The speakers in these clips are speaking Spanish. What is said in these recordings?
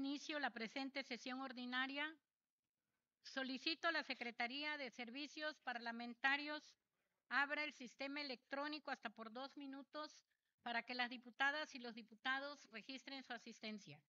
inicio la presente sesión ordinaria. Solicito a la Secretaría de Servicios Parlamentarios abra el sistema electrónico hasta por dos minutos para que las diputadas y los diputados registren su asistencia.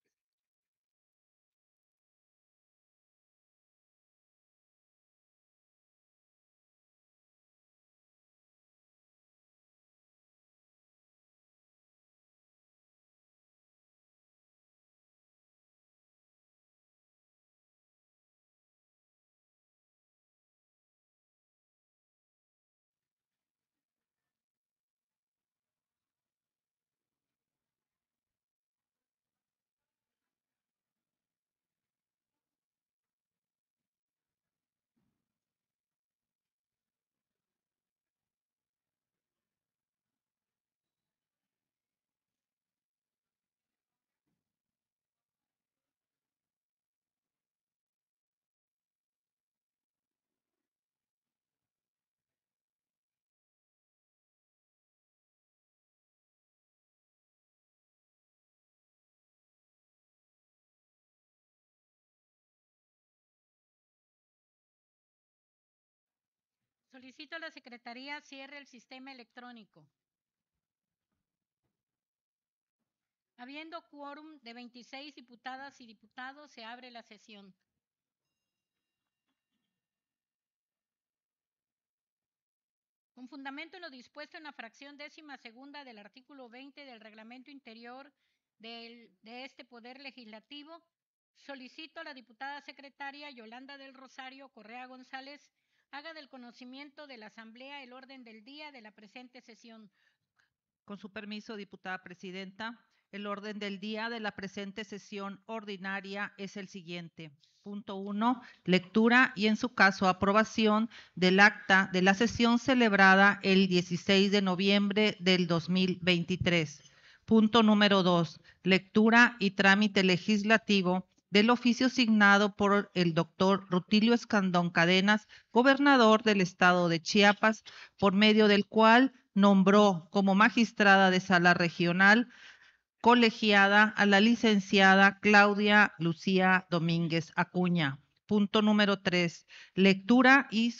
Solicito a la Secretaría cierre el sistema electrónico. Habiendo quórum de 26 diputadas y diputados, se abre la sesión. Con fundamento en lo dispuesto en la fracción décima segunda del artículo 20 del reglamento interior de este Poder Legislativo, solicito a la diputada secretaria Yolanda del Rosario Correa González haga del conocimiento de la Asamblea el orden del día de la presente sesión. Con su permiso, diputada presidenta, el orden del día de la presente sesión ordinaria es el siguiente. Punto uno, Lectura y en su caso aprobación del acta de la sesión celebrada el 16 de noviembre del 2023. Punto número 2. Lectura y trámite legislativo del oficio signado por el doctor Rutilio Escandón Cadenas, gobernador del estado de Chiapas, por medio del cual nombró como magistrada de sala regional colegiada a la licenciada Claudia Lucía Domínguez Acuña. Punto número tres, Lectura y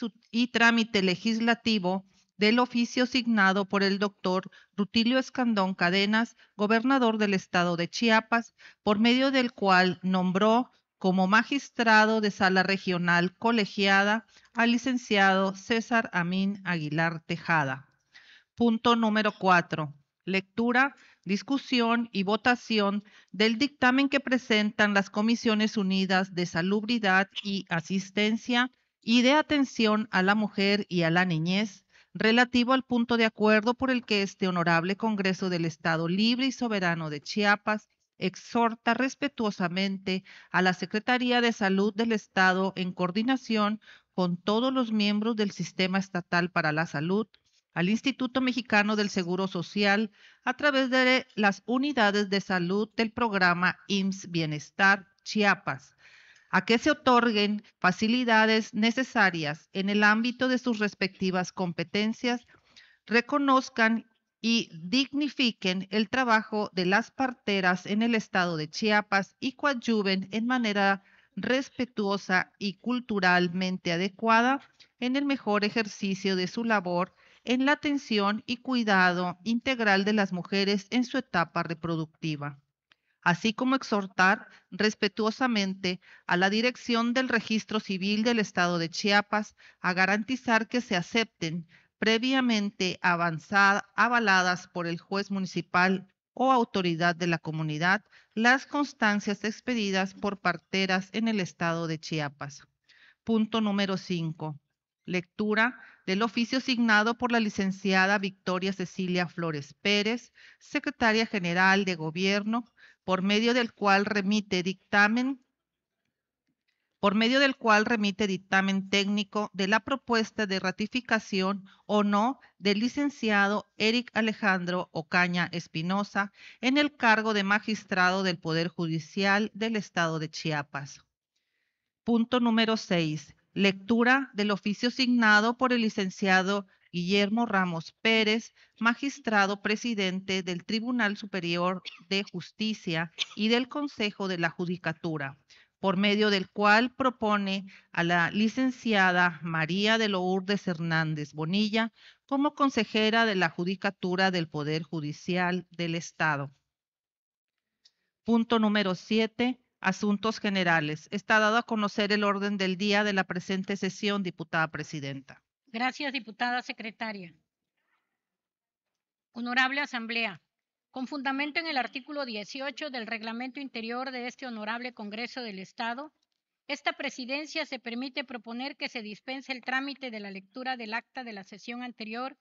trámite legislativo del oficio asignado por el doctor Rutilio Escandón Cadenas, gobernador del estado de Chiapas, por medio del cual nombró como magistrado de sala regional colegiada al licenciado César Amín Aguilar Tejada. Punto número 4. Lectura, discusión y votación del dictamen que presentan las Comisiones Unidas de Salubridad y Asistencia y de Atención a la Mujer y a la Niñez relativo al punto de acuerdo por el que este honorable Congreso del Estado Libre y Soberano de Chiapas exhorta respetuosamente a la Secretaría de Salud del Estado en coordinación con todos los miembros del Sistema Estatal para la Salud, al Instituto Mexicano del Seguro Social, a través de las unidades de salud del programa IMSS Bienestar Chiapas, a que se otorguen facilidades necesarias en el ámbito de sus respectivas competencias, reconozcan y dignifiquen el trabajo de las parteras en el estado de Chiapas y coadyuven en manera respetuosa y culturalmente adecuada en el mejor ejercicio de su labor en la atención y cuidado integral de las mujeres en su etapa reproductiva así como exhortar respetuosamente a la dirección del Registro Civil del Estado de Chiapas a garantizar que se acepten previamente avaladas por el juez municipal o autoridad de la comunidad las constancias expedidas por parteras en el Estado de Chiapas. Punto número 5. Lectura del oficio signado por la licenciada Victoria Cecilia Flores Pérez, secretaria general de Gobierno, por medio del cual remite dictamen por medio del cual remite dictamen técnico de la propuesta de ratificación o no del licenciado Eric Alejandro Ocaña Espinosa en el cargo de magistrado del Poder Judicial del Estado de Chiapas. Punto número 6. Lectura del oficio signado por el licenciado Guillermo Ramos Pérez, magistrado presidente del Tribunal Superior de Justicia y del Consejo de la Judicatura, por medio del cual propone a la licenciada María de Lourdes Hernández Bonilla como consejera de la Judicatura del Poder Judicial del Estado. Punto número siete, Asuntos generales. Está dado a conocer el orden del día de la presente sesión, diputada presidenta. Gracias, diputada secretaria. Honorable Asamblea, con fundamento en el artículo 18 del reglamento interior de este honorable Congreso del Estado, esta presidencia se permite proponer que se dispense el trámite de la lectura del acta de la sesión anterior,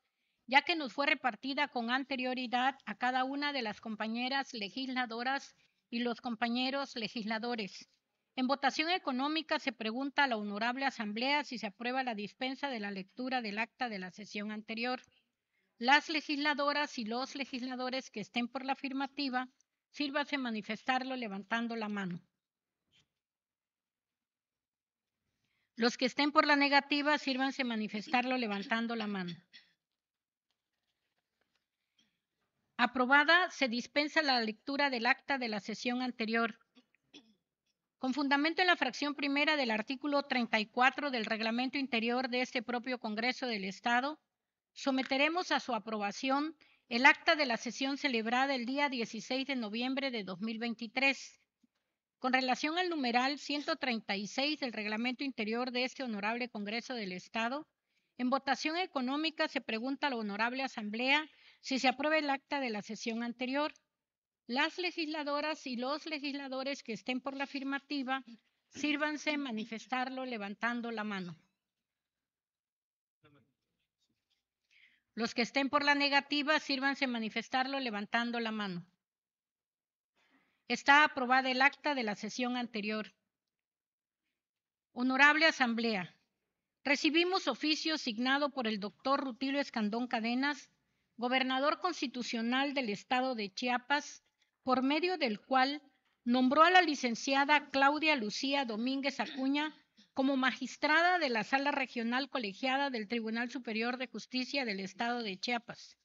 ya que nos fue repartida con anterioridad a cada una de las compañeras legisladoras y los compañeros legisladores. En votación económica se pregunta a la Honorable Asamblea si se aprueba la dispensa de la lectura del acta de la sesión anterior. Las legisladoras y los legisladores que estén por la afirmativa, sírvanse manifestarlo levantando la mano. Los que estén por la negativa, sírvanse manifestarlo levantando la mano. Aprobada, se dispensa la lectura del acta de la sesión anterior. Con fundamento en la fracción primera del artículo 34 del reglamento interior de este propio Congreso del Estado, someteremos a su aprobación el acta de la sesión celebrada el día 16 de noviembre de 2023. Con relación al numeral 136 del reglamento interior de este honorable Congreso del Estado, en votación económica se pregunta a la honorable Asamblea si se aprueba el acta de la sesión anterior. Las legisladoras y los legisladores que estén por la afirmativa, sírvanse manifestarlo levantando la mano. Los que estén por la negativa, sírvanse manifestarlo levantando la mano. Está aprobada el acta de la sesión anterior. Honorable Asamblea, recibimos oficio signado por el doctor Rutilio Escandón Cadenas, gobernador constitucional del estado de Chiapas, por medio del cual nombró a la licenciada Claudia Lucía Domínguez Acuña como magistrada de la Sala Regional Colegiada del Tribunal Superior de Justicia del Estado de Chiapas.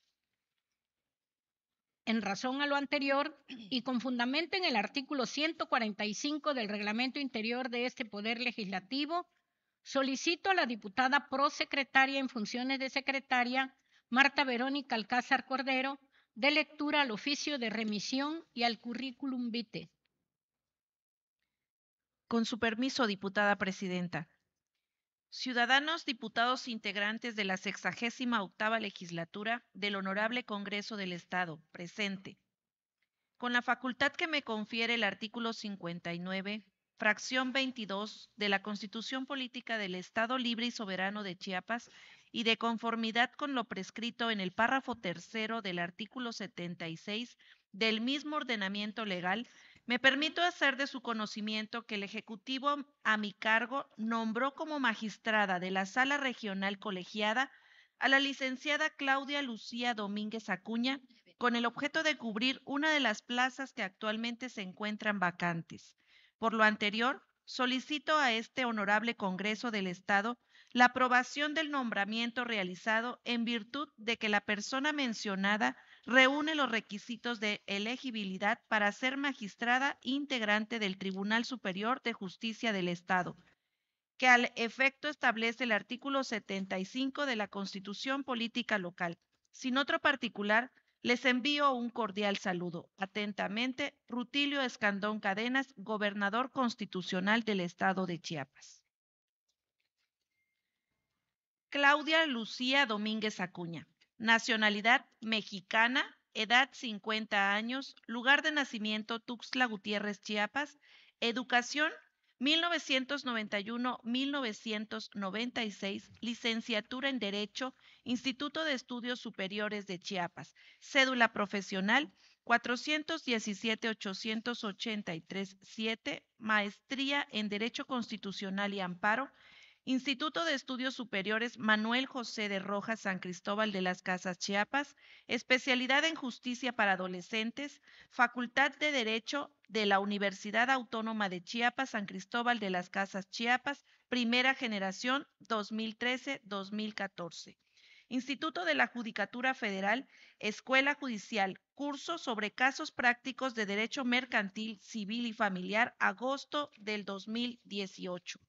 En razón a lo anterior y con fundamento en el artículo 145 del reglamento interior de este Poder Legislativo, solicito a la diputada prosecretaria en funciones de secretaria, Marta Verónica Alcázar Cordero, de lectura al oficio de remisión y al currículum vitae. Con su permiso, diputada presidenta. Ciudadanos diputados e integrantes de la 68 octava legislatura del Honorable Congreso del Estado, presente. Con la facultad que me confiere el artículo 59, fracción 22 de la Constitución Política del Estado Libre y Soberano de Chiapas y de conformidad con lo prescrito en el párrafo tercero del artículo 76 del mismo ordenamiento legal, me permito hacer de su conocimiento que el Ejecutivo a mi cargo nombró como magistrada de la Sala Regional Colegiada a la licenciada Claudia Lucía Domínguez Acuña con el objeto de cubrir una de las plazas que actualmente se encuentran vacantes. Por lo anterior, solicito a este honorable Congreso del Estado la aprobación del nombramiento realizado en virtud de que la persona mencionada reúne los requisitos de elegibilidad para ser magistrada integrante del Tribunal Superior de Justicia del Estado, que al efecto establece el artículo 75 de la Constitución Política Local. Sin otro particular, les envío un cordial saludo. Atentamente, Rutilio Escandón Cadenas, gobernador constitucional del Estado de Chiapas. Claudia Lucía Domínguez Acuña, nacionalidad mexicana, edad 50 años, lugar de nacimiento Tuxtla Gutiérrez, Chiapas, educación 1991-1996, licenciatura en Derecho, Instituto de Estudios Superiores de Chiapas, cédula profesional 417-883-7, maestría en Derecho Constitucional y Amparo, Instituto de Estudios Superiores Manuel José de Rojas San Cristóbal de las Casas Chiapas, especialidad en Justicia para Adolescentes, Facultad de Derecho de la Universidad Autónoma de Chiapas, San Cristóbal de las Casas Chiapas, primera generación 2013-2014. Instituto de la Judicatura Federal, Escuela Judicial, curso sobre casos prácticos de derecho mercantil, civil y familiar, agosto del 2018.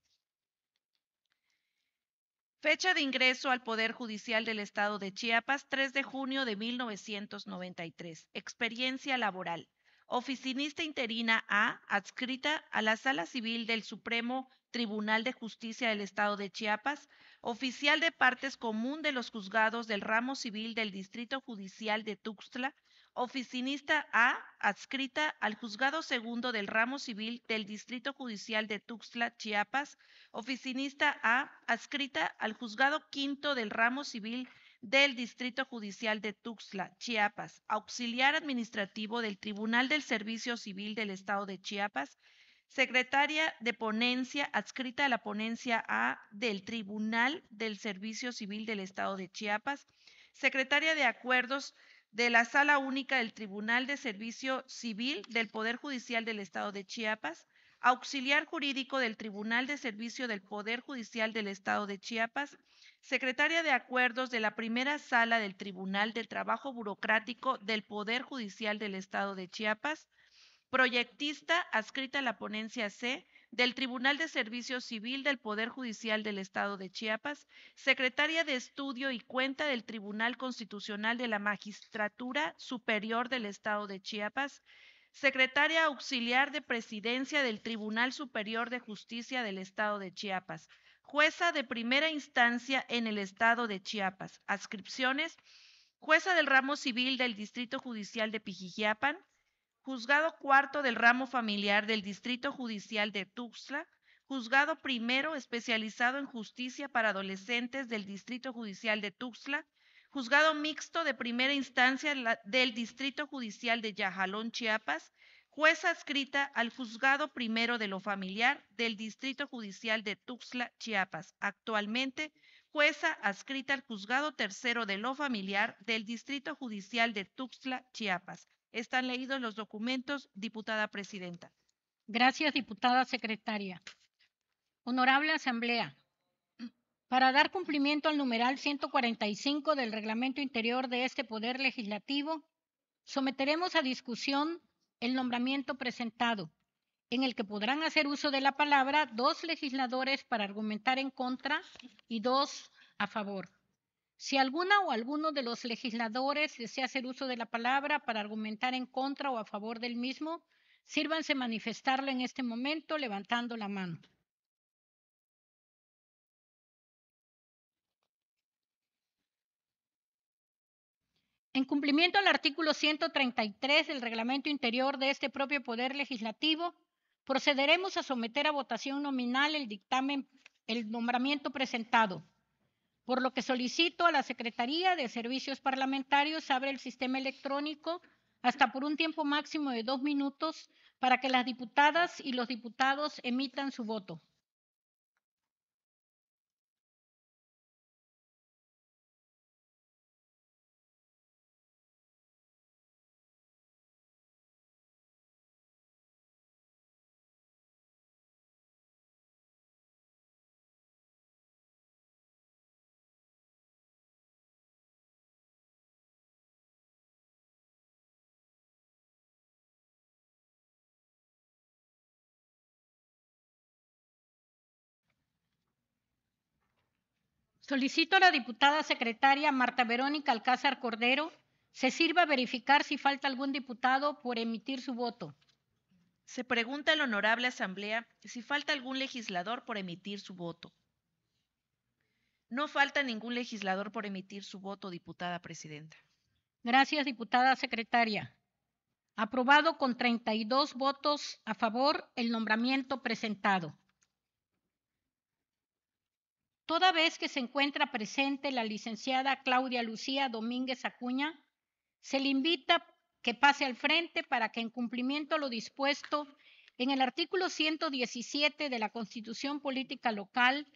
Fecha de ingreso al Poder Judicial del Estado de Chiapas, 3 de junio de 1993. Experiencia laboral. Oficinista interina A, adscrita a la Sala Civil del Supremo Tribunal de Justicia del Estado de Chiapas, oficial de partes común de los juzgados del ramo civil del Distrito Judicial de Tuxtla, oficinista A, adscrita al Juzgado Segundo del Ramo Civil del Distrito Judicial de Tuxtla, Chiapas. Oficinista A, adscrita al Juzgado Quinto del Ramo Civil del Distrito Judicial de Tuxtla, Chiapas. Auxiliar administrativo del Tribunal del Servicio Civil del Estado de Chiapas. Secretaria de Ponencia, adscrita a la Ponencia A del Tribunal del Servicio Civil del Estado de Chiapas. Secretaria de Acuerdos de la Sala Única del Tribunal de Servicio Civil del Poder Judicial del Estado de Chiapas, auxiliar jurídico del Tribunal de Servicio del Poder Judicial del Estado de Chiapas, secretaria de Acuerdos de la Primera Sala del Tribunal del Trabajo Burocrático del Poder Judicial del Estado de Chiapas, proyectista adscrita a la ponencia C del Tribunal de Servicio Civil del Poder Judicial del Estado de Chiapas, secretaria de Estudio y Cuenta del Tribunal Constitucional de la Magistratura Superior del Estado de Chiapas, secretaria auxiliar de Presidencia del Tribunal Superior de Justicia del Estado de Chiapas, jueza de primera instancia en el Estado de Chiapas, adscripciones, jueza del ramo civil del Distrito Judicial de Pijijiapan, Juzgado cuarto del ramo familiar del Distrito Judicial de Tuxtla, Juzgado primero especializado en justicia para adolescentes del Distrito Judicial de Tuxtla, Juzgado mixto de primera instancia del Distrito Judicial de Yajalón, Chiapas, jueza adscrita al Juzgado Primero de lo Familiar del Distrito Judicial de Tuxtla, Chiapas, actualmente jueza adscrita al Juzgado Tercero de lo Familiar del Distrito Judicial de Tuxtla, Chiapas, están leídos los documentos, diputada presidenta. Gracias, diputada secretaria. Honorable Asamblea, para dar cumplimiento al numeral 145 del reglamento interior de este Poder Legislativo, someteremos a discusión el nombramiento presentado, en el que podrán hacer uso de la palabra dos legisladores para argumentar en contra y dos a favor. Si alguna o alguno de los legisladores desea hacer uso de la palabra para argumentar en contra o a favor del mismo, sírvanse manifestarlo en este momento levantando la mano. En cumplimiento al artículo 133 del reglamento interior de este propio Poder Legislativo, procederemos a someter a votación nominal el dictamen, el nombramiento presentado por lo que solicito a la Secretaría de Servicios Parlamentarios abre el sistema electrónico hasta por un tiempo máximo de dos minutos para que las diputadas y los diputados emitan su voto. Solicito a la diputada secretaria Marta Verónica Alcázar Cordero se sirva verificar si falta algún diputado por emitir su voto. Se pregunta a la honorable asamblea si falta algún legislador por emitir su voto. No falta ningún legislador por emitir su voto, diputada presidenta. Gracias, diputada secretaria. Aprobado con 32 votos a favor el nombramiento presentado toda vez que se encuentra presente la licenciada Claudia Lucía Domínguez Acuña, se le invita que pase al frente para que en cumplimiento a lo dispuesto en el artículo 117 de la Constitución Política Local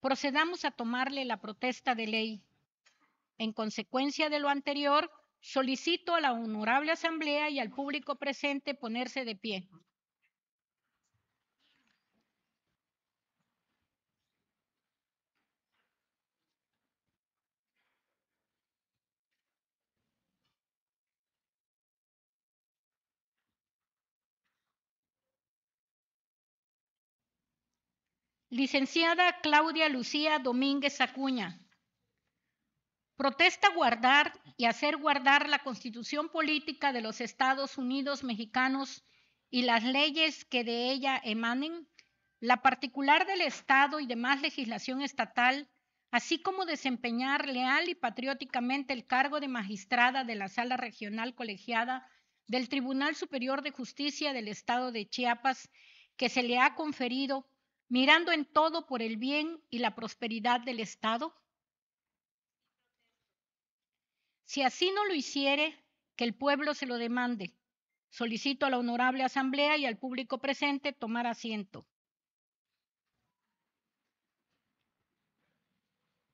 procedamos a tomarle la protesta de ley. En consecuencia de lo anterior, solicito a la Honorable Asamblea y al público presente ponerse de pie. Licenciada Claudia Lucía Domínguez Acuña. Protesta guardar y hacer guardar la constitución política de los Estados Unidos mexicanos y las leyes que de ella emanen, la particular del Estado y demás legislación estatal, así como desempeñar leal y patrióticamente el cargo de magistrada de la Sala Regional Colegiada del Tribunal Superior de Justicia del Estado de Chiapas, que se le ha conferido mirando en todo por el bien y la prosperidad del Estado? Si así no lo hiciere, que el pueblo se lo demande. Solicito a la honorable asamblea y al público presente tomar asiento.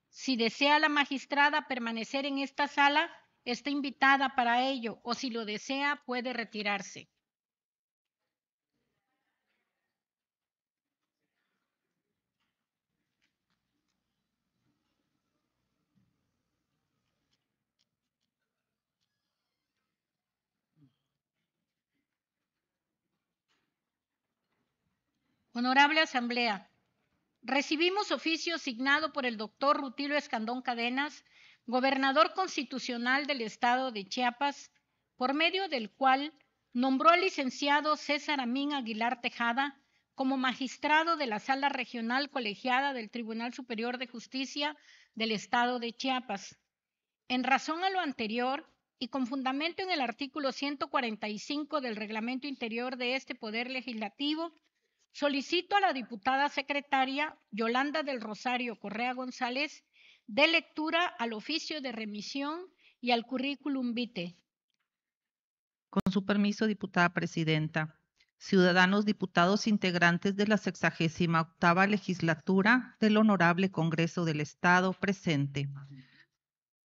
Si desea la magistrada permanecer en esta sala, está invitada para ello o si lo desea puede retirarse. Honorable Asamblea, recibimos oficio signado por el doctor Rutilo Escandón Cadenas, gobernador constitucional del estado de Chiapas, por medio del cual nombró al licenciado César Amín Aguilar Tejada como magistrado de la Sala Regional Colegiada del Tribunal Superior de Justicia del Estado de Chiapas. En razón a lo anterior y con fundamento en el artículo 145 del Reglamento Interior de este Poder Legislativo, Solicito a la diputada secretaria Yolanda del Rosario Correa González de lectura al oficio de remisión y al currículum vitae. Con su permiso, diputada presidenta. Ciudadanos diputados integrantes de la 68 octava legislatura del Honorable Congreso del Estado presente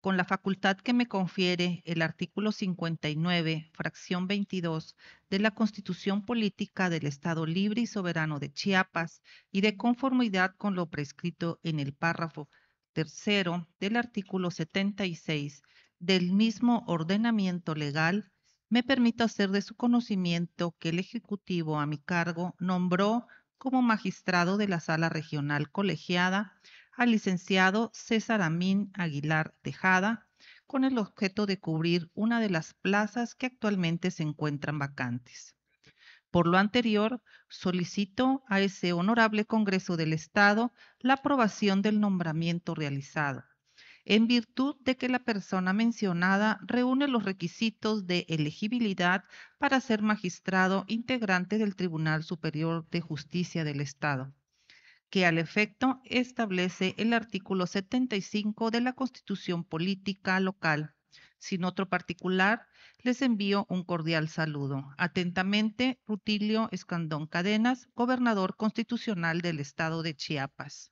con la facultad que me confiere el artículo 59, fracción 22 de la Constitución Política del Estado Libre y Soberano de Chiapas y de conformidad con lo prescrito en el párrafo tercero del artículo 76 del mismo ordenamiento legal, me permito hacer de su conocimiento que el Ejecutivo a mi cargo nombró como magistrado de la Sala Regional Colegiada al licenciado César Amín Aguilar Tejada con el objeto de cubrir una de las plazas que actualmente se encuentran vacantes. Por lo anterior, solicito a ese honorable Congreso del Estado la aprobación del nombramiento realizado, en virtud de que la persona mencionada reúne los requisitos de elegibilidad para ser magistrado integrante del Tribunal Superior de Justicia del Estado que al efecto establece el artículo 75 de la Constitución Política Local. Sin otro particular, les envío un cordial saludo. Atentamente, Rutilio Escandón Cadenas, gobernador constitucional del estado de Chiapas.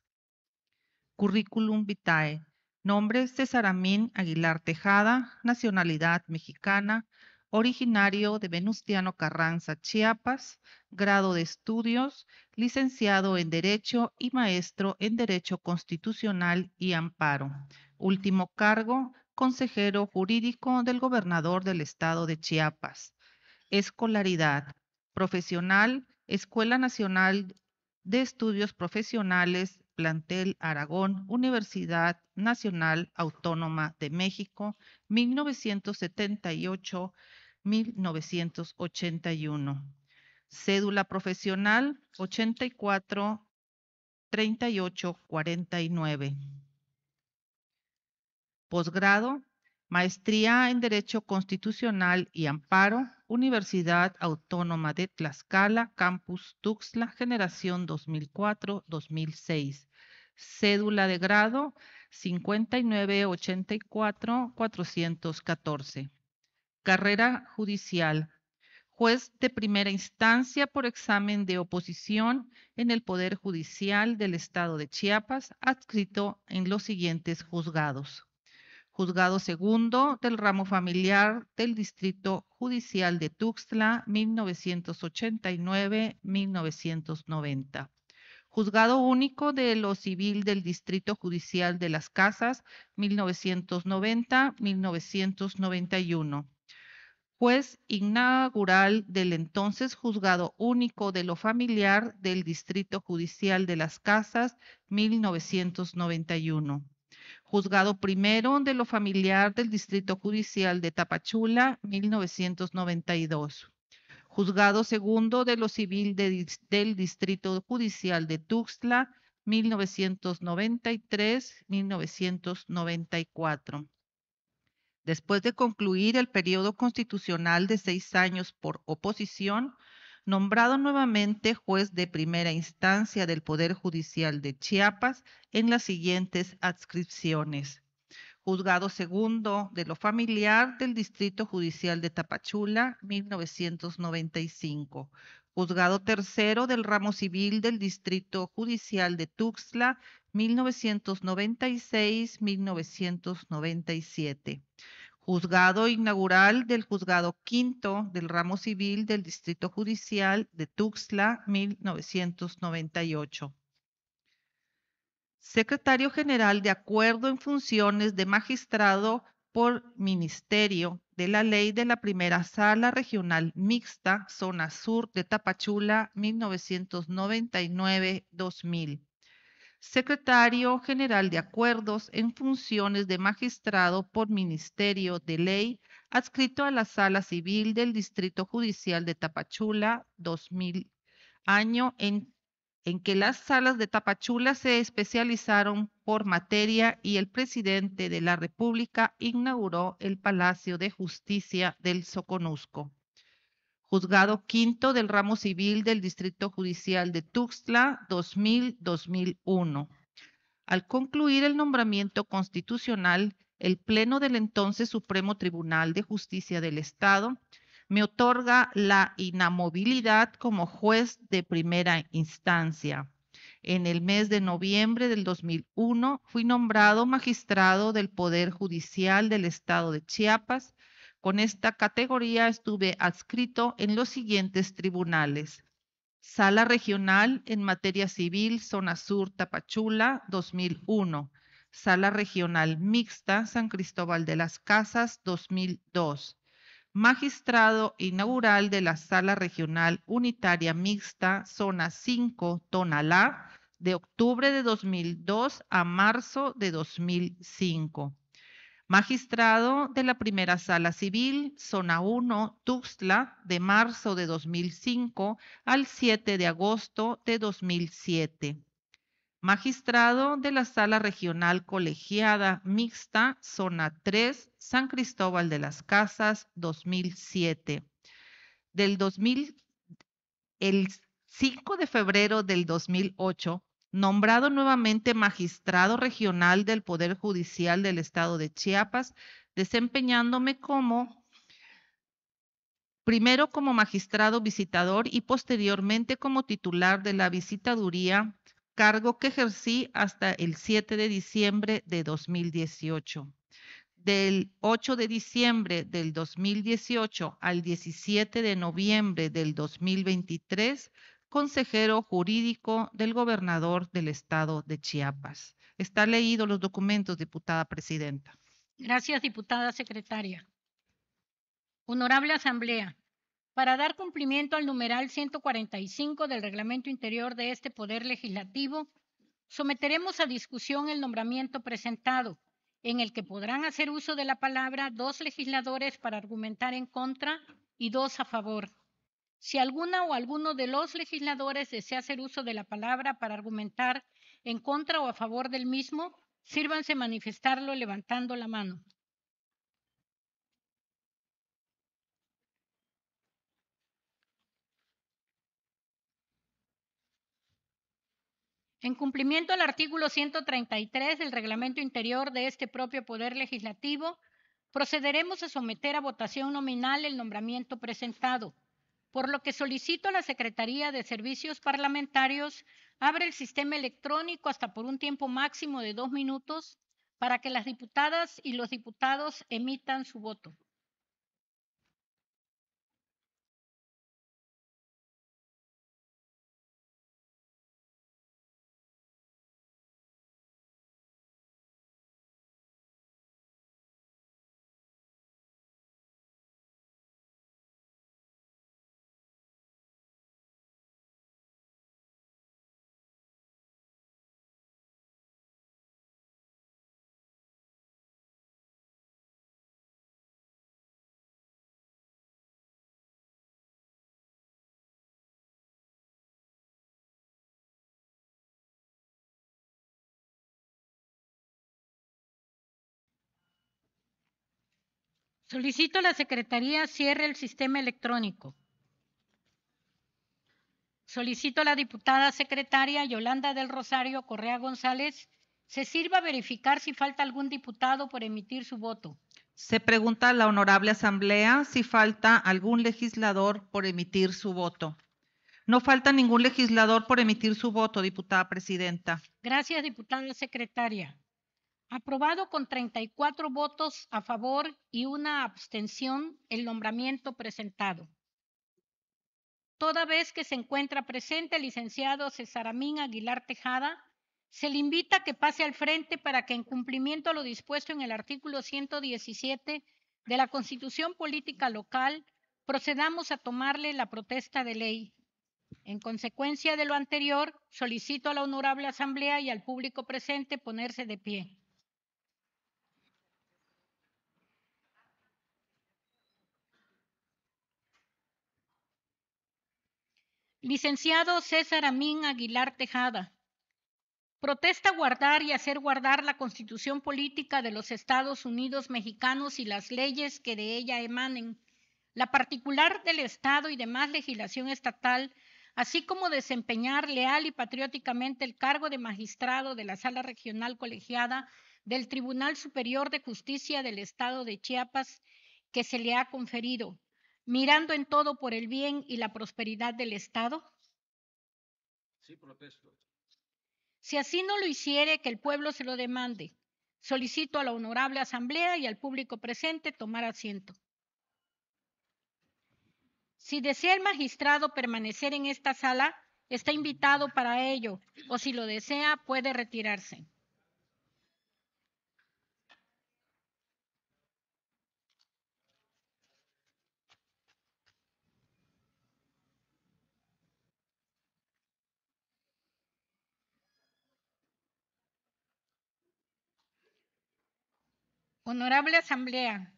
Currículum vitae. Nombre César Amín Aguilar Tejada, nacionalidad mexicana, originario de Venustiano Carranza, Chiapas, grado de estudios, licenciado en Derecho y maestro en Derecho Constitucional y Amparo. Último cargo, consejero jurídico del gobernador del estado de Chiapas. Escolaridad. Profesional, Escuela Nacional de Estudios Profesionales plantel Aragón, Universidad Nacional Autónoma de México, 1978-1981. Cédula profesional 84 38 49. Posgrado, maestría en Derecho Constitucional y Amparo, Universidad Autónoma de Tlaxcala, Campus Tuxla, generación 2004-2006. Cédula de grado 5984-414. Carrera judicial. Juez de primera instancia por examen de oposición en el Poder Judicial del Estado de Chiapas, adscrito en los siguientes juzgados. Juzgado Segundo del Ramo Familiar del Distrito Judicial de Tuxtla, 1989-1990. Juzgado Único de lo Civil del Distrito Judicial de las Casas, 1990-1991. Juez inaugural del entonces Juzgado Único de lo Familiar del Distrito Judicial de las Casas, 1991. Juzgado primero de lo familiar del Distrito Judicial de Tapachula, 1992. Juzgado segundo de lo civil del Distrito Judicial de Tuxtla, 1993-1994. Después de concluir el periodo constitucional de seis años por oposición, nombrado nuevamente juez de primera instancia del Poder Judicial de Chiapas en las siguientes adscripciones. Juzgado segundo de lo familiar del Distrito Judicial de Tapachula, 1995. Juzgado tercero del ramo civil del Distrito Judicial de Tuxtla, 1996-1997 juzgado inaugural del juzgado quinto del ramo civil del Distrito Judicial de Tuxtla, 1998. Secretario General de acuerdo en funciones de magistrado por Ministerio de la Ley de la Primera Sala Regional Mixta, Zona Sur de Tapachula, 1999-2000 secretario general de acuerdos en funciones de magistrado por Ministerio de Ley, adscrito a la Sala Civil del Distrito Judicial de Tapachula 2000, año en, en que las salas de Tapachula se especializaron por materia y el presidente de la República inauguró el Palacio de Justicia del Soconusco. Juzgado Quinto del Ramo Civil del Distrito Judicial de Tuxtla, 2000-2001. Al concluir el nombramiento constitucional, el Pleno del entonces Supremo Tribunal de Justicia del Estado me otorga la inamovilidad como juez de primera instancia. En el mes de noviembre del 2001 fui nombrado magistrado del Poder Judicial del Estado de Chiapas con esta categoría estuve adscrito en los siguientes tribunales. Sala Regional en materia civil, Zona Sur, Tapachula, 2001. Sala Regional Mixta, San Cristóbal de las Casas, 2002. Magistrado inaugural de la Sala Regional Unitaria Mixta, Zona 5, Tonalá, de octubre de 2002 a marzo de 2005. Magistrado de la Primera Sala Civil, Zona 1, Tuxtla, de marzo de 2005 al 7 de agosto de 2007. Magistrado de la Sala Regional Colegiada Mixta, Zona 3, San Cristóbal de las Casas, 2007. Del 2000, el 5 de febrero del 2008 nombrado nuevamente magistrado regional del Poder Judicial del Estado de Chiapas, desempeñándome como primero como magistrado visitador y posteriormente como titular de la visitaduría, cargo que ejercí hasta el 7 de diciembre de 2018. Del 8 de diciembre del 2018 al 17 de noviembre del 2023 consejero jurídico del gobernador del estado de Chiapas. Está leído los documentos, diputada presidenta. Gracias, diputada secretaria. Honorable Asamblea, para dar cumplimiento al numeral 145 del reglamento interior de este Poder Legislativo, someteremos a discusión el nombramiento presentado, en el que podrán hacer uso de la palabra dos legisladores para argumentar en contra y dos a favor. Si alguna o alguno de los legisladores desea hacer uso de la palabra para argumentar en contra o a favor del mismo, sírvanse manifestarlo levantando la mano. En cumplimiento al artículo 133 del reglamento interior de este propio Poder Legislativo, procederemos a someter a votación nominal el nombramiento presentado por lo que solicito a la Secretaría de Servicios Parlamentarios abre el sistema electrónico hasta por un tiempo máximo de dos minutos para que las diputadas y los diputados emitan su voto. Solicito a la Secretaría cierre el sistema electrónico. Solicito a la diputada secretaria Yolanda del Rosario Correa González se sirva a verificar si falta algún diputado por emitir su voto. Se pregunta a la Honorable Asamblea si falta algún legislador por emitir su voto. No falta ningún legislador por emitir su voto, diputada presidenta. Gracias, diputada secretaria. Aprobado con 34 votos a favor y una abstención el nombramiento presentado. Toda vez que se encuentra presente el licenciado César Amín Aguilar Tejada, se le invita a que pase al frente para que en cumplimiento a lo dispuesto en el artículo 117 de la Constitución Política Local, procedamos a tomarle la protesta de ley. En consecuencia de lo anterior, solicito a la Honorable Asamblea y al público presente ponerse de pie. Licenciado César Amín Aguilar Tejada. Protesta guardar y hacer guardar la constitución política de los Estados Unidos mexicanos y las leyes que de ella emanen, la particular del Estado y demás legislación estatal, así como desempeñar leal y patrióticamente el cargo de magistrado de la Sala Regional Colegiada del Tribunal Superior de Justicia del Estado de Chiapas que se le ha conferido, mirando en todo por el bien y la prosperidad del Estado? Sí, protesto. Si así no lo hiciere, que el pueblo se lo demande. Solicito a la honorable asamblea y al público presente tomar asiento. Si desea el magistrado permanecer en esta sala, está invitado para ello, o si lo desea, puede retirarse. Honorable Asamblea,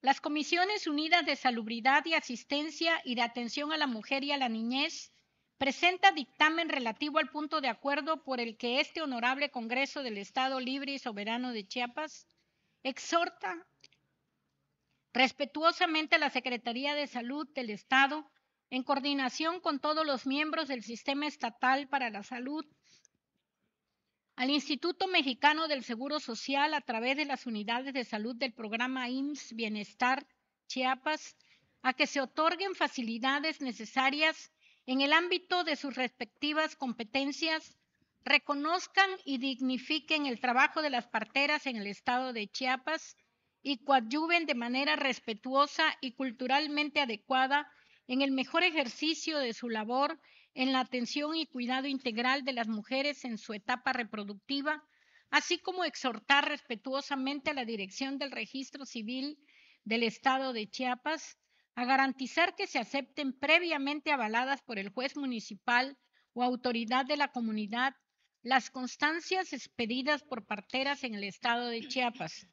las Comisiones Unidas de Salubridad y Asistencia y de Atención a la Mujer y a la Niñez presenta dictamen relativo al punto de acuerdo por el que este honorable Congreso del Estado Libre y Soberano de Chiapas exhorta respetuosamente a la Secretaría de Salud del Estado, en coordinación con todos los miembros del Sistema Estatal para la Salud, al Instituto Mexicano del Seguro Social a través de las unidades de salud del programa IMSS Bienestar Chiapas a que se otorguen facilidades necesarias en el ámbito de sus respectivas competencias, reconozcan y dignifiquen el trabajo de las parteras en el estado de Chiapas y coadyuven de manera respetuosa y culturalmente adecuada en el mejor ejercicio de su labor en la atención y cuidado integral de las mujeres en su etapa reproductiva, así como exhortar respetuosamente a la Dirección del Registro Civil del Estado de Chiapas a garantizar que se acepten previamente avaladas por el juez municipal o autoridad de la comunidad las constancias expedidas por parteras en el Estado de Chiapas,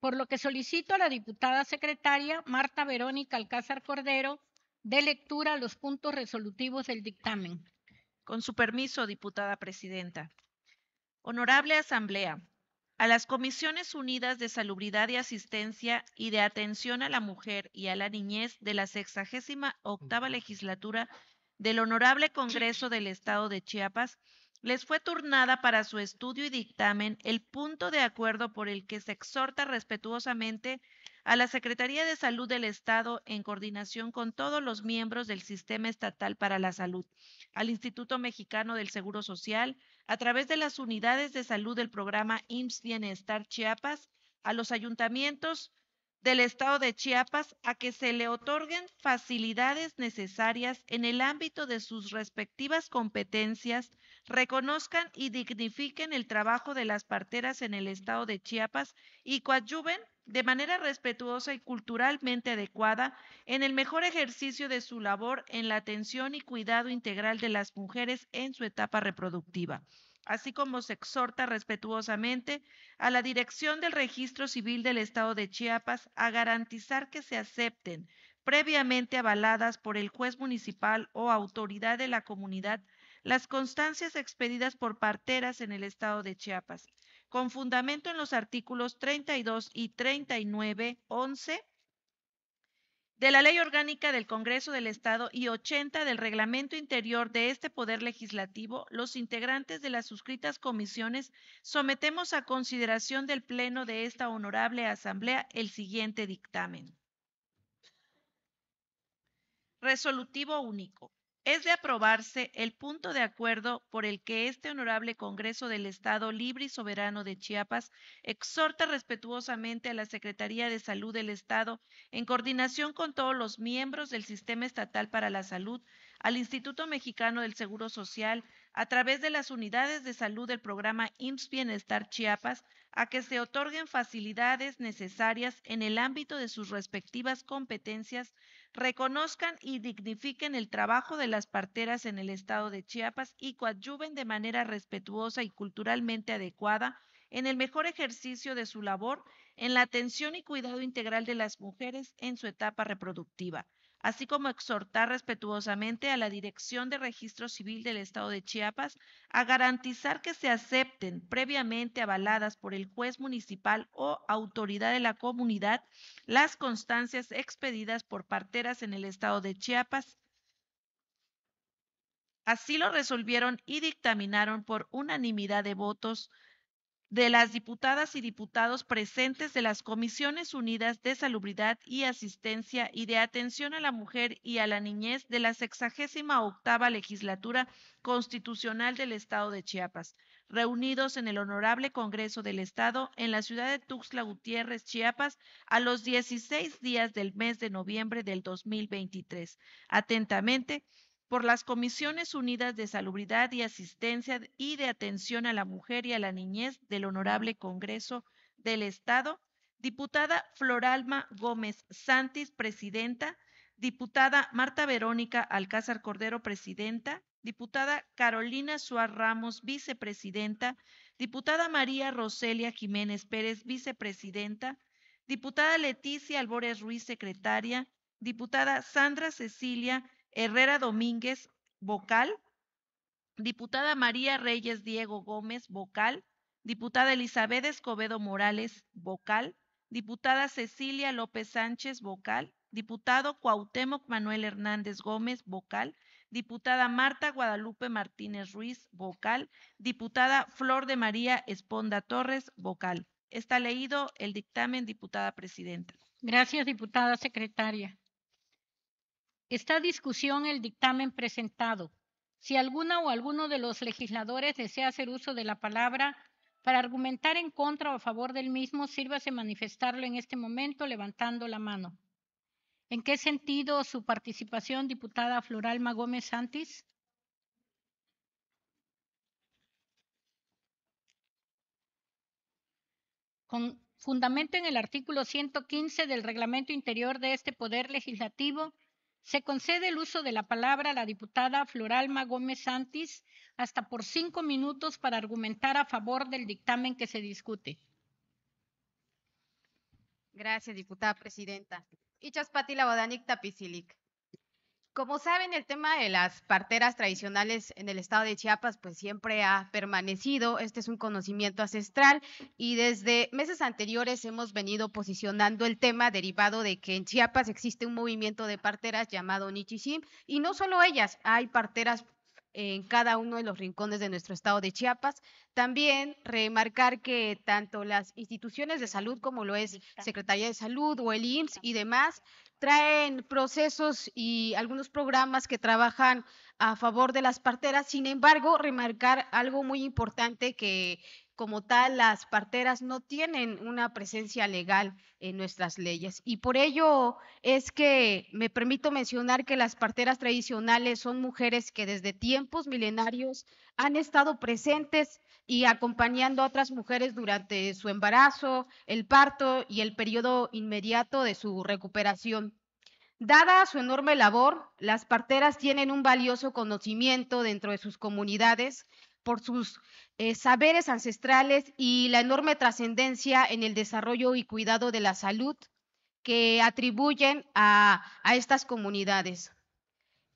por lo que solicito a la diputada secretaria Marta Verónica Alcázar Cordero de lectura a los puntos resolutivos del dictamen. Con su permiso, diputada presidenta. Honorable Asamblea, a las Comisiones Unidas de Salubridad y Asistencia y de Atención a la Mujer y a la Niñez de la 68 Legislatura del Honorable Congreso del Estado de Chiapas, les fue turnada para su estudio y dictamen el punto de acuerdo por el que se exhorta respetuosamente a la Secretaría de Salud del Estado en coordinación con todos los miembros del Sistema Estatal para la Salud, al Instituto Mexicano del Seguro Social, a través de las unidades de salud del programa IMSS Bienestar Chiapas, a los ayuntamientos, del Estado de Chiapas a que se le otorguen facilidades necesarias en el ámbito de sus respectivas competencias, reconozcan y dignifiquen el trabajo de las parteras en el Estado de Chiapas y coadyuven de manera respetuosa y culturalmente adecuada en el mejor ejercicio de su labor en la atención y cuidado integral de las mujeres en su etapa reproductiva así como se exhorta respetuosamente a la Dirección del Registro Civil del Estado de Chiapas a garantizar que se acepten, previamente avaladas por el juez municipal o autoridad de la comunidad, las constancias expedidas por parteras en el Estado de Chiapas, con fundamento en los artículos 32 y 39, 11 de la Ley Orgánica del Congreso del Estado y 80 del Reglamento Interior de este Poder Legislativo, los integrantes de las suscritas comisiones sometemos a consideración del Pleno de esta Honorable Asamblea el siguiente dictamen. Resolutivo único es de aprobarse el punto de acuerdo por el que este honorable Congreso del Estado Libre y Soberano de Chiapas exhorta respetuosamente a la Secretaría de Salud del Estado, en coordinación con todos los miembros del Sistema Estatal para la Salud, al Instituto Mexicano del Seguro Social, a través de las unidades de salud del programa IMSS Bienestar Chiapas, a que se otorguen facilidades necesarias en el ámbito de sus respectivas competencias reconozcan y dignifiquen el trabajo de las parteras en el estado de Chiapas y coadyuven de manera respetuosa y culturalmente adecuada en el mejor ejercicio de su labor en la atención y cuidado integral de las mujeres en su etapa reproductiva así como exhortar respetuosamente a la Dirección de Registro Civil del Estado de Chiapas a garantizar que se acepten previamente avaladas por el juez municipal o autoridad de la comunidad las constancias expedidas por parteras en el Estado de Chiapas Así lo resolvieron y dictaminaron por unanimidad de votos de las diputadas y diputados presentes de las Comisiones Unidas de Salubridad y Asistencia y de Atención a la Mujer y a la Niñez de la 68 octava legislatura constitucional del Estado de Chiapas, reunidos en el Honorable Congreso del Estado en la ciudad de Tuxtla Gutiérrez, Chiapas, a los 16 días del mes de noviembre del 2023. Atentamente, por las Comisiones Unidas de Salubridad y Asistencia y de Atención a la Mujer y a la Niñez del Honorable Congreso del Estado, diputada Floralma Gómez Santis, presidenta, diputada Marta Verónica Alcázar Cordero, presidenta, diputada Carolina Suárez Ramos, vicepresidenta, diputada María Roselia Jiménez Pérez, vicepresidenta, diputada Leticia Albores Ruiz, secretaria, diputada Sandra Cecilia Herrera Domínguez, vocal. Diputada María Reyes Diego Gómez, vocal. Diputada Elizabeth Escobedo Morales, vocal. Diputada Cecilia López Sánchez, vocal. Diputado Cuauhtémoc Manuel Hernández Gómez, vocal. Diputada Marta Guadalupe Martínez Ruiz, vocal. Diputada Flor de María Esponda Torres, vocal. Está leído el dictamen, diputada presidenta. Gracias, diputada secretaria. Está discusión el dictamen presentado. Si alguna o alguno de los legisladores desea hacer uso de la palabra para argumentar en contra o a favor del mismo, sírvase manifestarlo en este momento levantando la mano. ¿En qué sentido su participación, diputada Floralma Gómez Santis? Con fundamento en el artículo 115 del reglamento interior de este Poder Legislativo, se concede el uso de la palabra a la diputada Floralma Gómez Santis hasta por cinco minutos para argumentar a favor del dictamen que se discute. Gracias, diputada presidenta. Ichaspati Bodanik Tapicilik. Como saben, el tema de las parteras tradicionales en el estado de Chiapas pues siempre ha permanecido. Este es un conocimiento ancestral y desde meses anteriores hemos venido posicionando el tema derivado de que en Chiapas existe un movimiento de parteras llamado Sim y no solo ellas, hay parteras en cada uno de los rincones de nuestro estado de Chiapas. También remarcar que tanto las instituciones de salud como lo es Secretaría de Salud o el IMSS y demás traen procesos y algunos programas que trabajan a favor de las parteras. Sin embargo, remarcar algo muy importante que como tal, las parteras no tienen una presencia legal en nuestras leyes. Y por ello es que me permito mencionar que las parteras tradicionales son mujeres que desde tiempos milenarios han estado presentes y acompañando a otras mujeres durante su embarazo, el parto y el periodo inmediato de su recuperación. Dada su enorme labor, las parteras tienen un valioso conocimiento dentro de sus comunidades por sus eh, saberes ancestrales y la enorme trascendencia en el desarrollo y cuidado de la salud que atribuyen a, estas comunidades.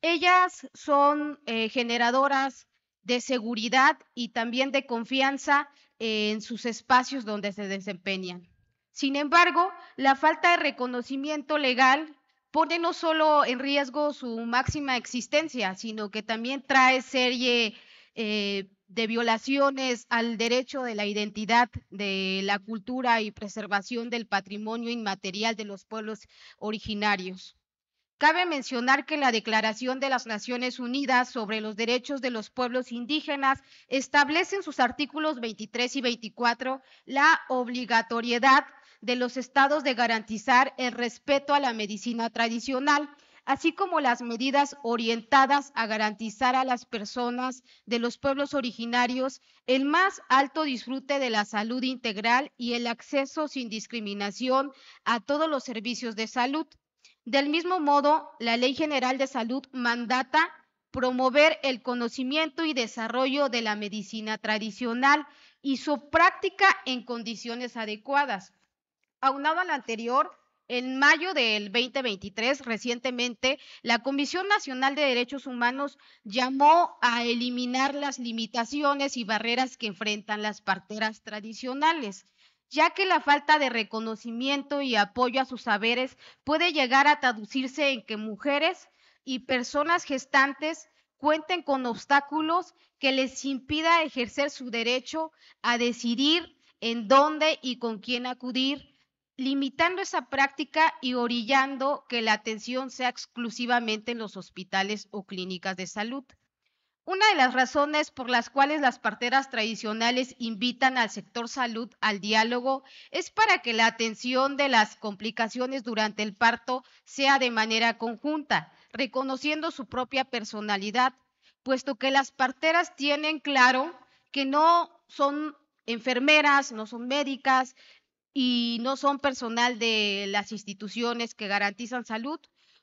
Ellas son eh, generadoras de seguridad y también de confianza en sus espacios donde se desempeñan. Sin embargo, la falta de reconocimiento legal pone no solo en riesgo su máxima existencia, sino que también trae serie eh, de violaciones al derecho de la identidad, de la cultura y preservación del patrimonio inmaterial de los pueblos originarios. Cabe mencionar que la Declaración de las Naciones Unidas sobre los Derechos de los Pueblos Indígenas establece en sus artículos 23 y 24 la obligatoriedad de los estados de garantizar el respeto a la medicina tradicional así como las medidas orientadas a garantizar a las personas de los pueblos originarios el más alto disfrute de la salud integral y el acceso sin discriminación a todos los servicios de salud. Del mismo modo, la Ley General de Salud mandata promover el conocimiento y desarrollo de la medicina tradicional y su práctica en condiciones adecuadas. Aunado a lo anterior, en mayo del 2023, recientemente, la Comisión Nacional de Derechos Humanos llamó a eliminar las limitaciones y barreras que enfrentan las parteras tradicionales, ya que la falta de reconocimiento y apoyo a sus saberes puede llegar a traducirse en que mujeres y personas gestantes cuenten con obstáculos que les impida ejercer su derecho a decidir en dónde y con quién acudir limitando esa práctica y orillando que la atención sea exclusivamente en los hospitales o clínicas de salud. Una de las razones por las cuales las parteras tradicionales invitan al sector salud al diálogo es para que la atención de las complicaciones durante el parto sea de manera conjunta, reconociendo su propia personalidad, puesto que las parteras tienen claro que no son enfermeras, no son médicas, y no son personal de las instituciones que garantizan salud,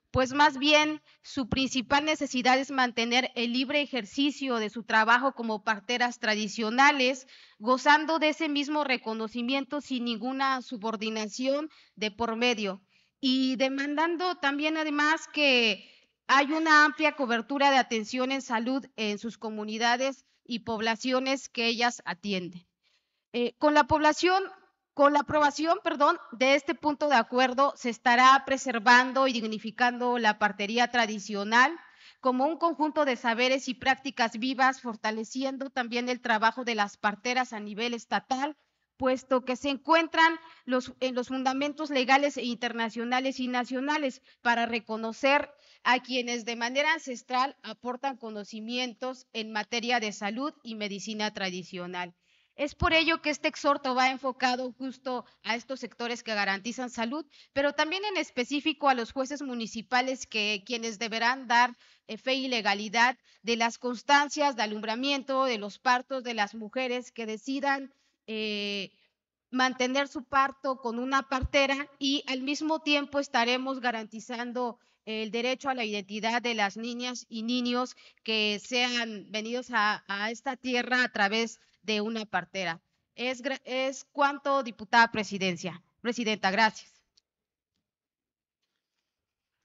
pues más bien su principal necesidad es mantener el libre ejercicio de su trabajo como parteras tradicionales, gozando de ese mismo reconocimiento sin ninguna subordinación de por medio y demandando también además que hay una amplia cobertura de atención en salud en sus comunidades y poblaciones que ellas atienden. Eh, con la población con la aprobación, perdón, de este punto de acuerdo se estará preservando y dignificando la partería tradicional como un conjunto de saberes y prácticas vivas, fortaleciendo también el trabajo de las parteras a nivel estatal, puesto que se encuentran los, en los fundamentos legales e internacionales y nacionales para reconocer a quienes de manera ancestral aportan conocimientos en materia de salud y medicina tradicional. Es por ello que este exhorto va enfocado justo a estos sectores que garantizan salud, pero también en específico a los jueces municipales que quienes deberán dar eh, fe y legalidad de las constancias de alumbramiento, de los partos de las mujeres que decidan eh, mantener su parto con una partera y al mismo tiempo estaremos garantizando el derecho a la identidad de las niñas y niños que sean venidos a, esta tierra a través de una partera. Es, es cuanto, diputada presidencia. Presidenta, gracias.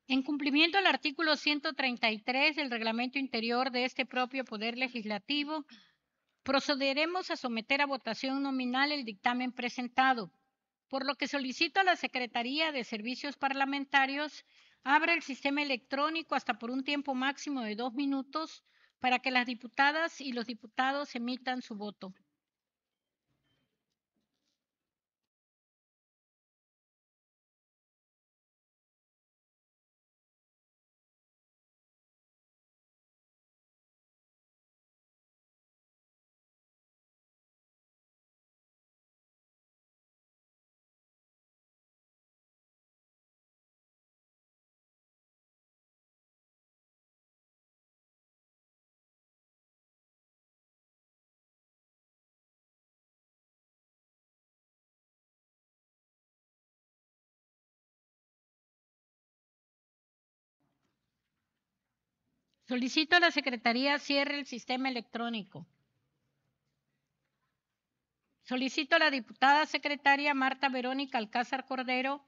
En cumplimiento al artículo 133 del reglamento interior de este propio Poder Legislativo, procederemos a someter a votación nominal el dictamen presentado, por lo que solicito a la Secretaría de Servicios Parlamentarios abra el sistema electrónico hasta por un tiempo máximo de dos minutos para que las diputadas y los diputados emitan su voto. Solicito a la Secretaría cierre el sistema electrónico. Solicito a la diputada secretaria Marta Verónica Alcázar Cordero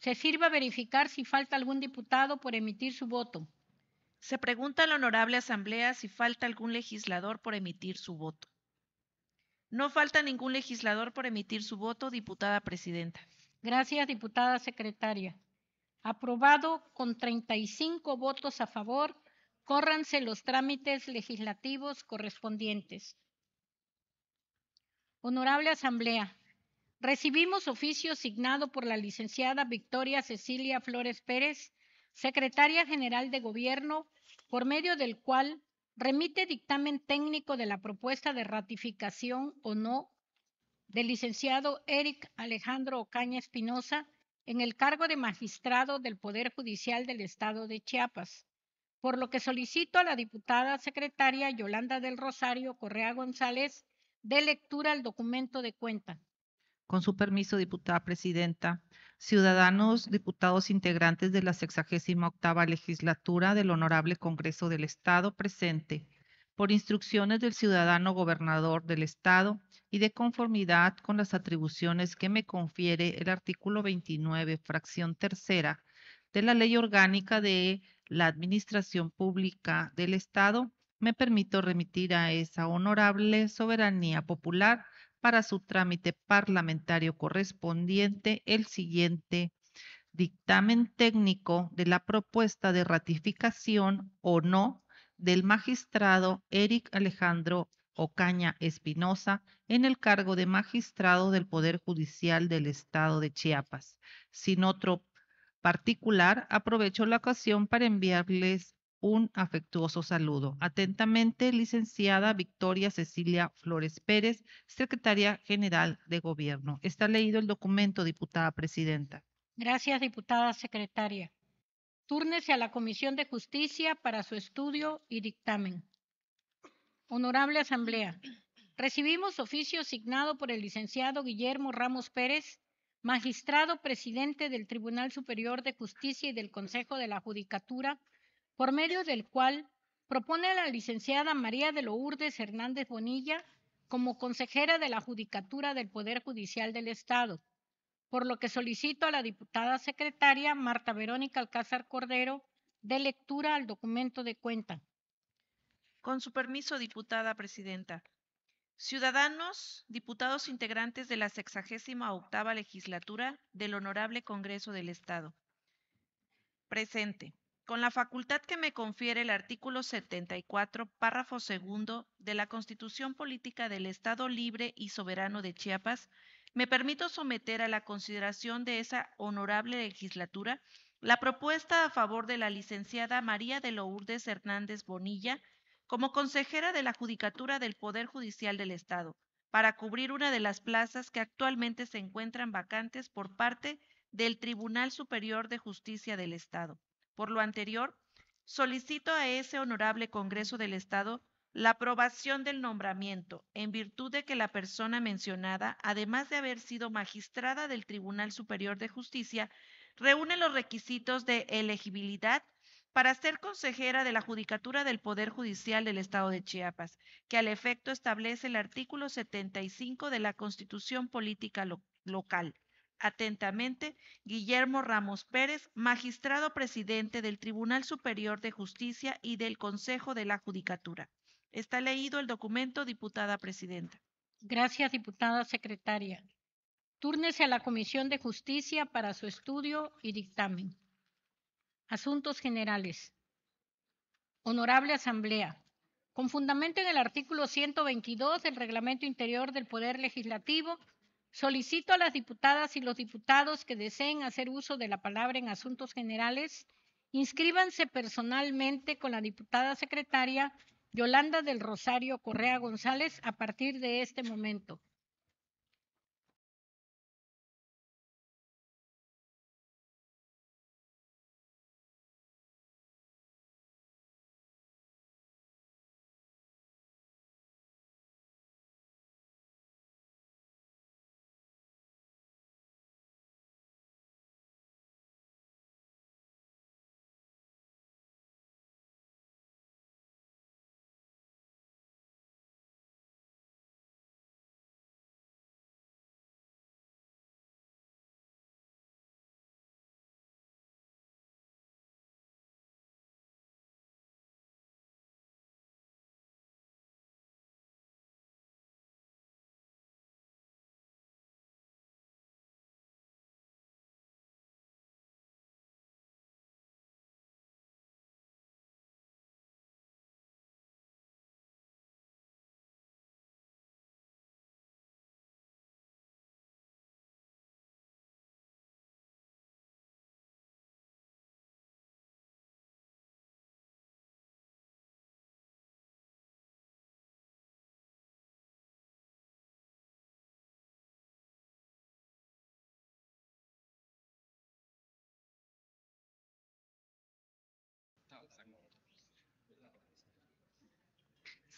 se sirva a verificar si falta algún diputado por emitir su voto. Se pregunta a la honorable asamblea si falta algún legislador por emitir su voto. No falta ningún legislador por emitir su voto, diputada presidenta. Gracias, diputada secretaria. Aprobado con 35 votos a favor, córranse los trámites legislativos correspondientes. Honorable Asamblea, recibimos oficio signado por la licenciada Victoria Cecilia Flores Pérez, secretaria general de Gobierno, por medio del cual remite dictamen técnico de la propuesta de ratificación o no del licenciado Eric Alejandro Ocaña Espinosa en el cargo de magistrado del Poder Judicial del Estado de Chiapas por lo que solicito a la diputada secretaria Yolanda del Rosario Correa González de lectura al documento de cuenta. Con su permiso, diputada presidenta, ciudadanos, diputados integrantes de la 68 octava legislatura del Honorable Congreso del Estado presente, por instrucciones del ciudadano gobernador del Estado y de conformidad con las atribuciones que me confiere el artículo 29, fracción tercera de la Ley Orgánica de la Administración Pública del Estado, me permito remitir a esa honorable soberanía popular para su trámite parlamentario correspondiente el siguiente dictamen técnico de la propuesta de ratificación o no del magistrado Eric Alejandro Ocaña Espinosa en el cargo de magistrado del Poder Judicial del Estado de Chiapas, sin otro particular, aprovecho la ocasión para enviarles un afectuoso saludo. Atentamente, licenciada Victoria Cecilia Flores Pérez, secretaria general de Gobierno. Está leído el documento, diputada presidenta. Gracias, diputada secretaria. Túrnese a la Comisión de Justicia para su estudio y dictamen. Honorable Asamblea, recibimos oficio signado por el licenciado Guillermo Ramos Pérez magistrado presidente del Tribunal Superior de Justicia y del Consejo de la Judicatura, por medio del cual propone a la licenciada María de Lourdes Hernández Bonilla como consejera de la Judicatura del Poder Judicial del Estado, por lo que solicito a la diputada secretaria Marta Verónica Alcázar Cordero de lectura al documento de cuenta. Con su permiso, diputada presidenta. Ciudadanos, diputados integrantes de la 68 octava legislatura del Honorable Congreso del Estado. Presente. Con la facultad que me confiere el artículo 74, párrafo segundo de la Constitución Política del Estado Libre y Soberano de Chiapas, me permito someter a la consideración de esa honorable legislatura la propuesta a favor de la licenciada María de Lourdes Hernández Bonilla, como consejera de la Judicatura del Poder Judicial del Estado, para cubrir una de las plazas que actualmente se encuentran vacantes por parte del Tribunal Superior de Justicia del Estado. Por lo anterior, solicito a ese honorable Congreso del Estado la aprobación del nombramiento, en virtud de que la persona mencionada, además de haber sido magistrada del Tribunal Superior de Justicia, reúne los requisitos de elegibilidad para ser consejera de la Judicatura del Poder Judicial del Estado de Chiapas, que al efecto establece el artículo 75 de la Constitución Política Local. Atentamente, Guillermo Ramos Pérez, magistrado presidente del Tribunal Superior de Justicia y del Consejo de la Judicatura. Está leído el documento, diputada presidenta. Gracias, diputada secretaria. Túrnese a la Comisión de Justicia para su estudio y dictamen. Asuntos Generales. Honorable Asamblea. Con fundamento en el artículo 122 del Reglamento Interior del Poder Legislativo, solicito a las diputadas y los diputados que deseen hacer uso de la palabra en asuntos generales, inscríbanse personalmente con la diputada secretaria Yolanda del Rosario Correa González a partir de este momento.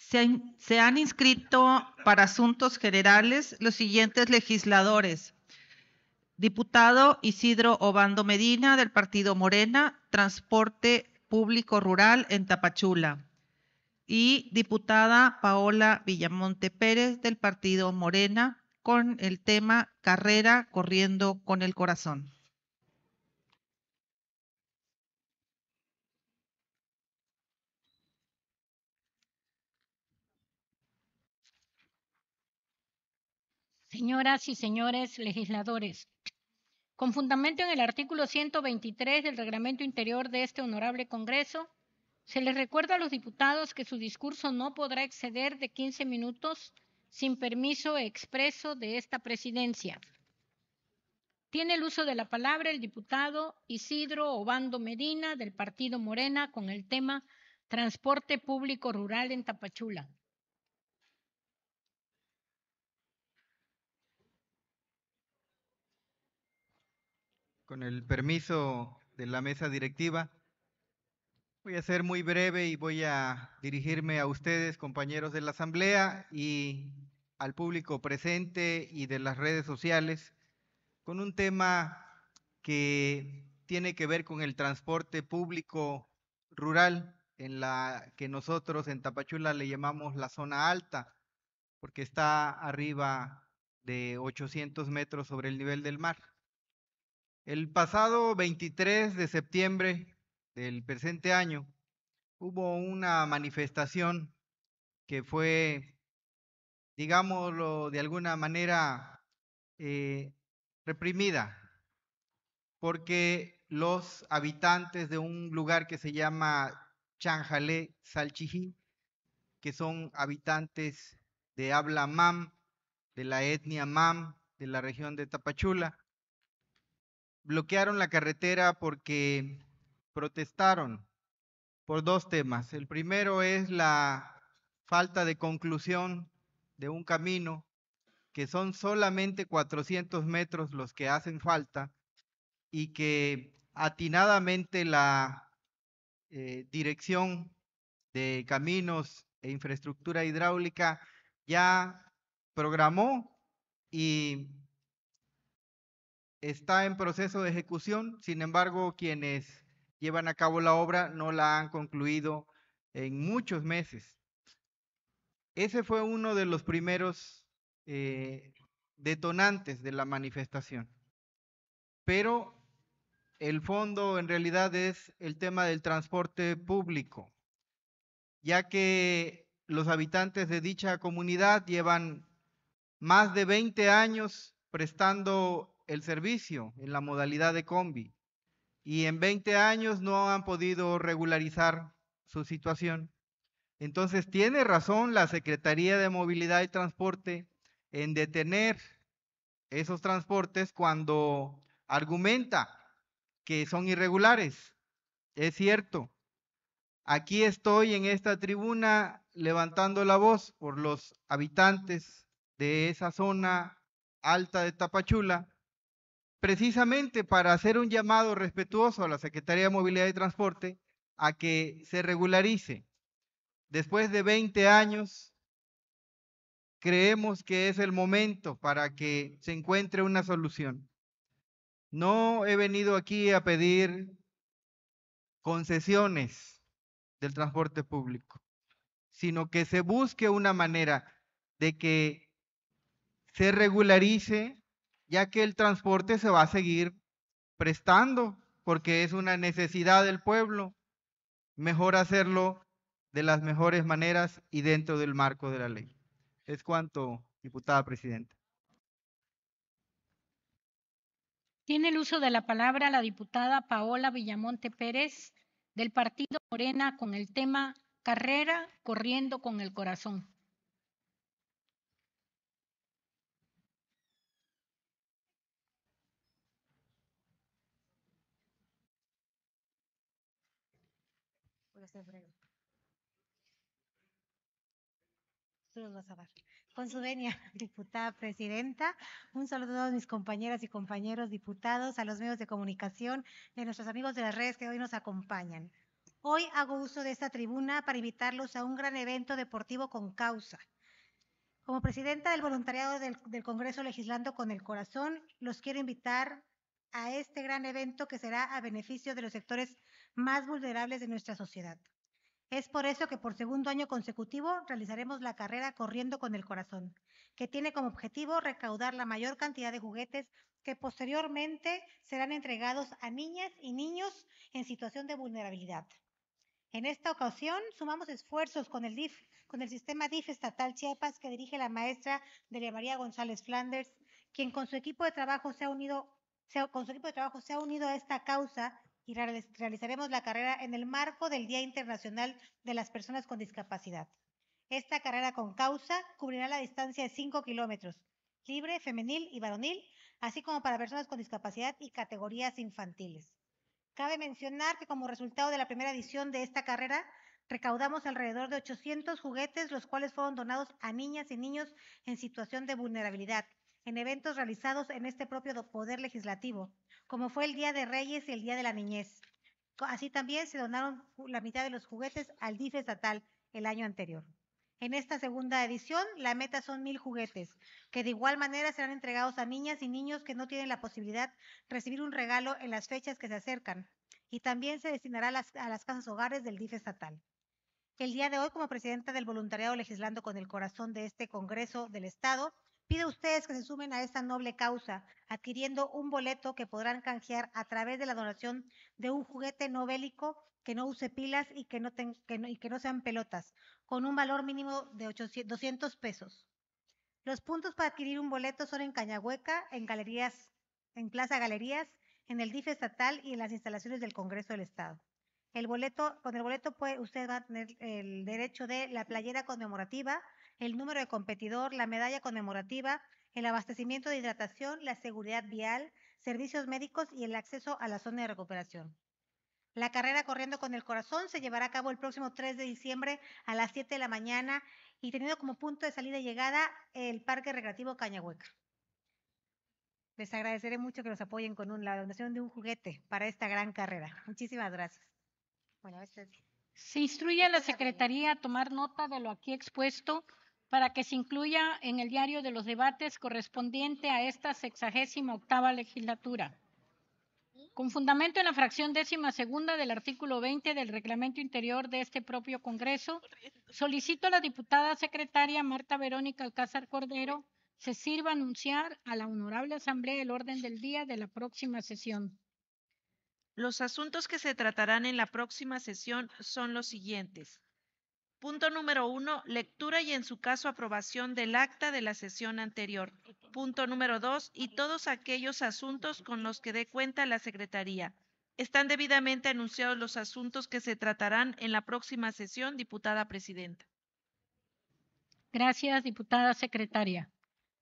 Se, han inscrito para asuntos generales los siguientes legisladores. Diputado Isidro Obando Medina del Partido Morena, Transporte Público Rural en Tapachula. Y diputada Paola Villamonte Pérez del Partido Morena con el tema Carrera Corriendo con el Corazón. Señoras y señores legisladores, con fundamento en el artículo 123 del reglamento interior de este honorable Congreso, se les recuerda a los diputados que su discurso no podrá exceder de 15 minutos sin permiso expreso de esta presidencia. Tiene el uso de la palabra el diputado Isidro Obando Medina del Partido Morena con el tema Transporte Público Rural en Tapachula. con el permiso de la mesa directiva, voy a ser muy breve y voy a dirigirme a ustedes, compañeros de la Asamblea, y al público presente y de las redes sociales, con un tema que tiene que ver con el transporte público rural en la que nosotros en Tapachula le llamamos la zona alta, porque está arriba de 800 metros sobre el nivel del mar. El pasado 23 de septiembre del presente año hubo una manifestación que fue, digámoslo de alguna manera, eh, reprimida, porque los habitantes de un lugar que se llama Chanjalé, Salchijí, que son habitantes de habla mam, de la etnia mam, de la región de Tapachula, bloquearon la carretera porque protestaron por dos temas. El primero es la falta de conclusión de un camino, que son solamente 400 metros los que hacen falta y que atinadamente la eh, dirección de caminos e infraestructura hidráulica ya programó y está en proceso de ejecución, sin embargo, quienes llevan a cabo la obra no la han concluido en muchos meses. Ese fue uno de los primeros eh, detonantes de la manifestación. Pero el fondo en realidad es el tema del transporte público, ya que los habitantes de dicha comunidad llevan más de 20 años prestando el servicio en la modalidad de combi y en 20 años no han podido regularizar su situación. Entonces tiene razón la Secretaría de Movilidad y Transporte en detener esos transportes cuando argumenta que son irregulares. Es cierto. Aquí estoy en esta tribuna levantando la voz por los habitantes de esa zona alta de Tapachula precisamente para hacer un llamado respetuoso a la Secretaría de Movilidad y Transporte a que se regularice. Después de 20 años, creemos que es el momento para que se encuentre una solución. No he venido aquí a pedir concesiones del transporte público, sino que se busque una manera de que se regularice ya que el transporte se va a seguir prestando porque es una necesidad del pueblo. Mejor hacerlo de las mejores maneras y dentro del marco de la ley. Es cuanto, diputada presidenta. Tiene el uso de la palabra la diputada Paola Villamonte Pérez del partido Morena con el tema Carrera corriendo con el corazón. Con su venia, diputada presidenta, un saludo a mis compañeras y compañeros diputados, a los medios de comunicación, a nuestros amigos de las redes que hoy nos acompañan. Hoy hago uso de esta tribuna para invitarlos a un gran evento deportivo con causa. Como presidenta del voluntariado del, del Congreso Legislando con el Corazón, los quiero invitar a este gran evento que será a beneficio de los sectores más vulnerables de nuestra sociedad. Es por eso que por segundo año consecutivo realizaremos la carrera Corriendo con el Corazón, que tiene como objetivo recaudar la mayor cantidad de juguetes que posteriormente serán entregados a niñas y niños en situación de vulnerabilidad. En esta ocasión sumamos esfuerzos con el DIF, con el sistema DIF estatal Chiapas que dirige la maestra Delia María González Flanders, quien con su equipo de trabajo se ha unido con su equipo de trabajo se ha unido a esta causa y realizaremos la carrera en el marco del Día Internacional de las Personas con Discapacidad. Esta carrera con causa cubrirá la distancia de 5 kilómetros, libre, femenil y varonil, así como para personas con discapacidad y categorías infantiles. Cabe mencionar que como resultado de la primera edición de esta carrera, recaudamos alrededor de 800 juguetes, los cuales fueron donados a niñas y niños en situación de vulnerabilidad, en eventos realizados en este propio Poder Legislativo, como fue el Día de Reyes y el Día de la Niñez. Así también se donaron la mitad de los juguetes al DIF estatal el año anterior. En esta segunda edición, la meta son mil juguetes, que de igual manera serán entregados a niñas y niños que no tienen la posibilidad de recibir un regalo en las fechas que se acercan. Y también se destinará a las, a las casas hogares del DIF estatal. El día de hoy, como presidenta del voluntariado Legislando con el Corazón de este Congreso del Estado, Pido a ustedes que se sumen a esta noble causa, adquiriendo un boleto que podrán canjear a través de la donación de un juguete no bélico que no use pilas y que no, y que no sean pelotas, con un valor mínimo de 200 pesos. Los puntos para adquirir un boleto son en Cañahueca, en Galerías, en Plaza Galerías, en el DIF estatal y en las instalaciones del Congreso del Estado. El boleto, con el boleto usted va a tener el derecho de la playera conmemorativa, el número de competidor, la medalla conmemorativa, el abastecimiento de hidratación, la seguridad vial, servicios médicos y el acceso a la zona de recuperación. La carrera Corriendo con el Corazón se llevará a cabo el próximo 3 de diciembre a las 7 de la mañana y teniendo como punto de salida y llegada el Parque Recreativo Cañahueca. Les agradeceré mucho que nos apoyen con una la donación de un juguete para esta gran carrera. Muchísimas gracias. Este se instruye a la Secretaría a tomar nota de lo aquí expuesto para que se incluya en el diario de los debates correspondiente a esta sexagésima octava legislatura. Con fundamento en la fracción décima segunda del artículo 20 del reglamento interior de este propio Congreso, solicito a la diputada secretaria Marta Verónica Alcázar Cordero se sirva anunciar a la Honorable Asamblea el orden del día de la próxima sesión. Los asuntos que se tratarán en la próxima sesión son los siguientes. Punto número uno, lectura y en su caso aprobación del acta de la sesión anterior. Punto número dos, y todos aquellos asuntos con los que dé cuenta la Secretaría. Están debidamente anunciados los asuntos que se tratarán en la próxima sesión, diputada presidenta. Gracias, diputada secretaria.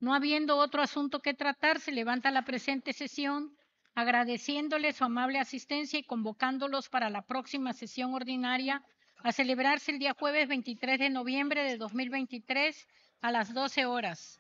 No habiendo otro asunto que tratar, se levanta la presente sesión agradeciéndole su amable asistencia y convocándolos para la próxima sesión ordinaria a celebrarse el día jueves 23 de noviembre de 2023 a las 12 horas.